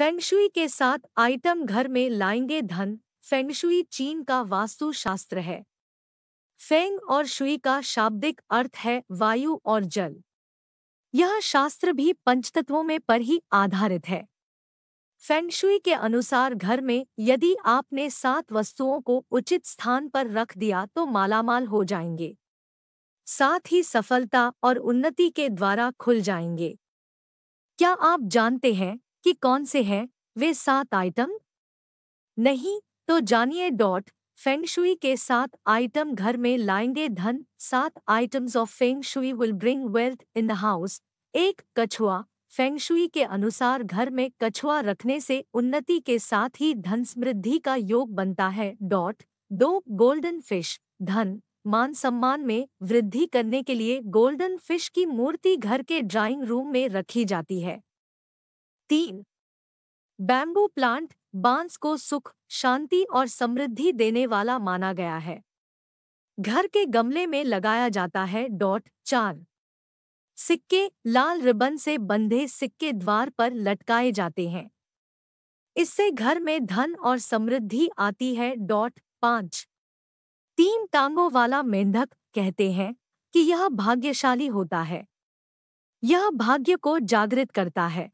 feng shui के साथ item घर में लाएंगे धन फेंगशुई चीन का वास्तु शास्त्र है फेंग और शुई का शाब्दिक अर्थ है वायु और जल यह शास्त्र भी पंचतत्वों में पर ही आधारित है फेंगशुई के अनुसार घर में यदि आपने सात वस्तुओं को उचित स्थान पर रख दिया तो मालामाल हो जाएंगे साथ ही सफलता और उन्नति के द्वारा खुल जाएंगे क्या आप जानते हैं कि कौन से हैं वे सात आइटम नहीं तो जानिए डॉट फेंगशुई के सात आइटम घर में लाएंगे धन सात items of feng shui will bring wealth in the house एक कछुआ फेंगशुई के अनुसार घर में कछुआ रखने से उन्नति के साथ ही धन समृद्धि का योग बनता है डॉट दो गोल्डन फिश धन मान सम्मान में वृद्धि करने के लिए गोल्डन फिश की मूर्ति घर के ड्राइंग रूम में रखी जाती है तीन बैम्बू प्लांट बांस को सुख शांति और समृद्धि देने वाला माना गया है घर के गमले में लगाया जाता है डॉट चार सिक्के लाल रिबन से बंधे सिक्के द्वार पर लटकाए जाते हैं इससे घर में धन और समृद्धि आती है डॉट पांच तीन टांगों वाला मेंढक कहते हैं कि यह भाग्यशाली होता है यह भाग्य को जागृत करता है